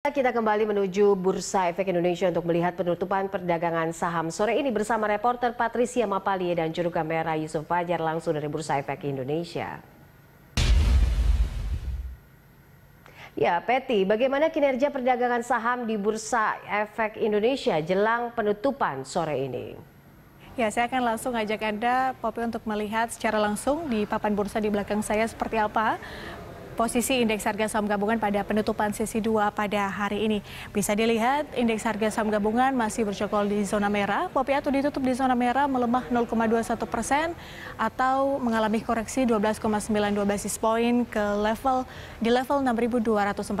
Kita kembali menuju Bursa Efek Indonesia untuk melihat penutupan perdagangan saham sore ini bersama reporter Patricia Mapalie dan juru kamera Yusuf Fajar langsung dari Bursa Efek Indonesia. Ya, Peti, bagaimana kinerja perdagangan saham di Bursa Efek Indonesia jelang penutupan sore ini? Ya, saya akan langsung ajak Anda, Popi, untuk melihat secara langsung di papan bursa di belakang saya seperti apa posisi indeks harga saham gabungan pada penutupan sesi 2 pada hari ini. Bisa dilihat indeks harga saham gabungan masih bercokol di zona merah. Kopi ditutup di zona merah melemah 0,21 persen atau mengalami koreksi 12,92 basis poin ke level di level 6.240,04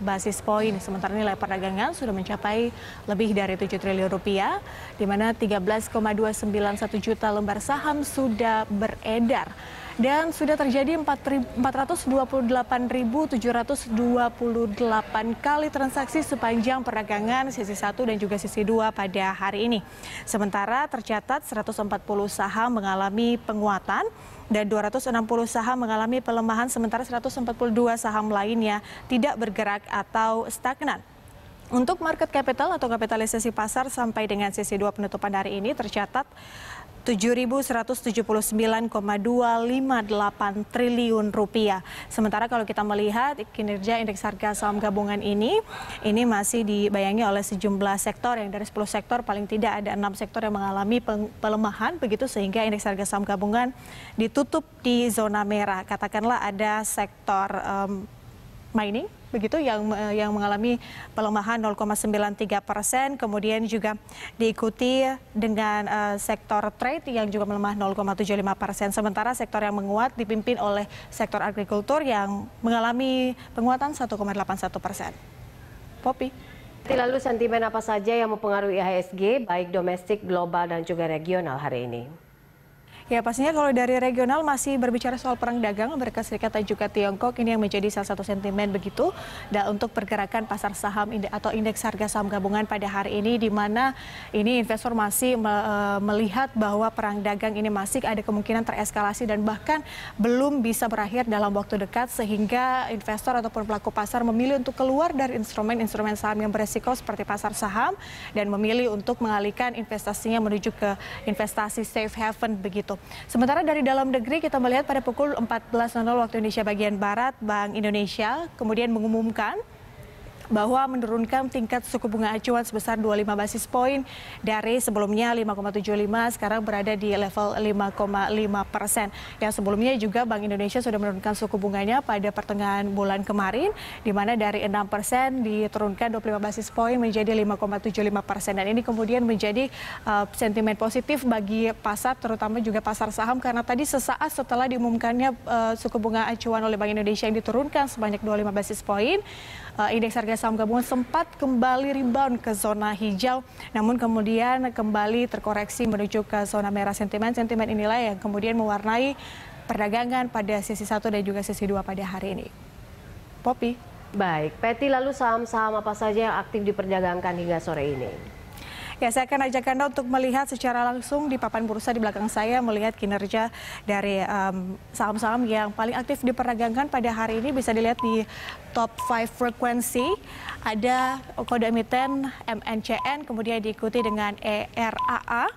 basis poin. Sementara nilai perdagangan sudah mencapai lebih dari 7 triliun rupiah, di mana 13,291 juta lembar saham sudah beredar dan sudah terjadi 428.728 kali transaksi sepanjang perdagangan sisi 1 dan juga sisi 2 pada hari ini. Sementara tercatat 140 saham mengalami penguatan dan 260 saham mengalami pelemahan sementara 142 saham lainnya tidak bergerak atau stagnan. Untuk market capital atau kapitalisasi pasar sampai dengan Sisi 2 penutupan hari ini tercatat 7.179,258 triliun rupiah. Sementara kalau kita melihat kinerja indeks harga saham gabungan ini, ini masih dibayangi oleh sejumlah sektor yang dari 10 sektor paling tidak ada enam sektor yang mengalami pelemahan begitu sehingga indeks harga saham gabungan ditutup di zona merah. Katakanlah ada sektor um, mining, begitu yang eh, yang mengalami pelemahan 0,93 persen, kemudian juga diikuti dengan uh, sektor trade yang juga melemah 0,75 persen. Sementara sektor yang menguat dipimpin oleh sektor agrikultur yang mengalami penguatan 1,81 persen. Popi. Lalu sentimen apa saja yang mempengaruhi IHSG baik domestik, global dan juga regional hari ini? Ya pastinya kalau dari regional masih berbicara soal perang dagang Amerika Serikat dan juga Tiongkok ini yang menjadi salah satu sentimen begitu dan untuk pergerakan pasar saham atau indeks harga saham gabungan pada hari ini di mana ini investor masih eh, melihat bahwa perang dagang ini masih ada kemungkinan tereskalasi dan bahkan belum bisa berakhir dalam waktu dekat sehingga investor ataupun pelaku pasar memilih untuk keluar dari instrumen-instrumen saham yang beresiko seperti pasar saham dan memilih untuk mengalihkan investasinya menuju ke investasi safe haven begitu. Sementara dari dalam negeri kita melihat pada pukul 14.00 waktu Indonesia bagian Barat, Bank Indonesia kemudian mengumumkan bahwa menurunkan tingkat suku bunga acuan sebesar 25 basis poin dari sebelumnya 5,75 sekarang berada di level 5,5 persen. Yang sebelumnya juga Bank Indonesia sudah menurunkan suku bunganya pada pertengahan bulan kemarin di mana dari 6 persen diturunkan 25 basis poin menjadi 5,75 persen dan ini kemudian menjadi uh, sentimen positif bagi pasar terutama juga pasar saham karena tadi sesaat setelah diumumkannya uh, suku bunga acuan oleh Bank Indonesia yang diturunkan sebanyak 25 basis poin uh, eh, indeks harga harga saham gabungan sempat kembali rebound ke zona hijau, namun kemudian kembali terkoreksi menuju ke zona merah sentimen. Sentimen inilah yang kemudian mewarnai perdagangan pada sisi satu dan juga sisi dua pada hari ini. Poppy. Baik, Peti lalu saham-saham apa saja yang aktif diperdagangkan hingga sore ini? Ya, saya akan ajak Anda untuk melihat secara langsung di papan bursa di belakang saya melihat kinerja dari saham-saham um, yang paling aktif diperdagangkan pada hari ini bisa dilihat di top 5 frekuensi ada kode emiten MNCN kemudian diikuti dengan ERAA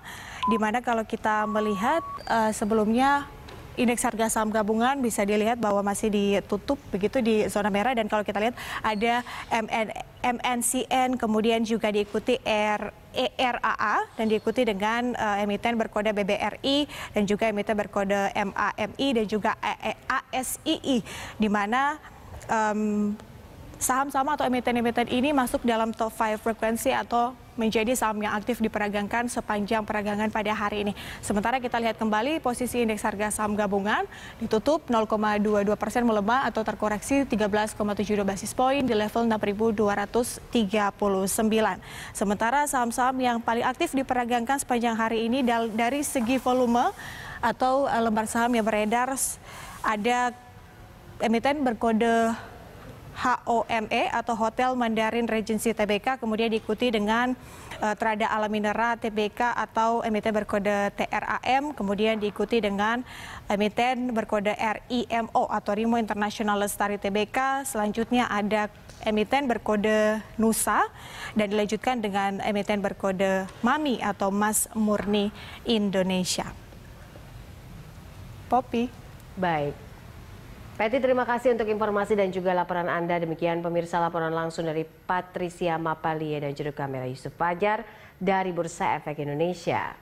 di mana kalau kita melihat uh, sebelumnya indeks harga saham gabungan bisa dilihat bahwa masih ditutup begitu di zona merah dan kalau kita lihat ada MN MNCN, kemudian juga diikuti R, ERAA dan diikuti dengan uh, emiten berkode BBRI dan juga emiten berkode MAMI dan juga ASII e di mana um, saham-saham atau emiten-emiten ini masuk dalam top 5 frekuensi atau menjadi saham yang aktif diperagangkan sepanjang peragangan pada hari ini. Sementara kita lihat kembali posisi indeks harga saham gabungan ditutup 0,22 persen melemah atau terkoreksi 13,72 basis poin di level 6.239. Sementara saham-saham yang paling aktif diperagangkan sepanjang hari ini dari segi volume atau eh, lembar saham yang beredar ada emiten berkode HOME atau Hotel Mandarin Regency TBK kemudian diikuti dengan uh, Trada Alaminera TBK atau emiten berkode TRAM kemudian diikuti dengan emiten berkode RIMO atau Rimo International Lestari TBK selanjutnya ada emiten berkode Nusa dan dilanjutkan dengan emiten berkode Mami atau Mas Murni Indonesia. Poppy. Baik. Peti, terima kasih untuk informasi dan juga laporan Anda. Demikian pemirsa laporan langsung dari Patricia Mapalie dan juru kamera Yusuf Fajar dari Bursa Efek Indonesia.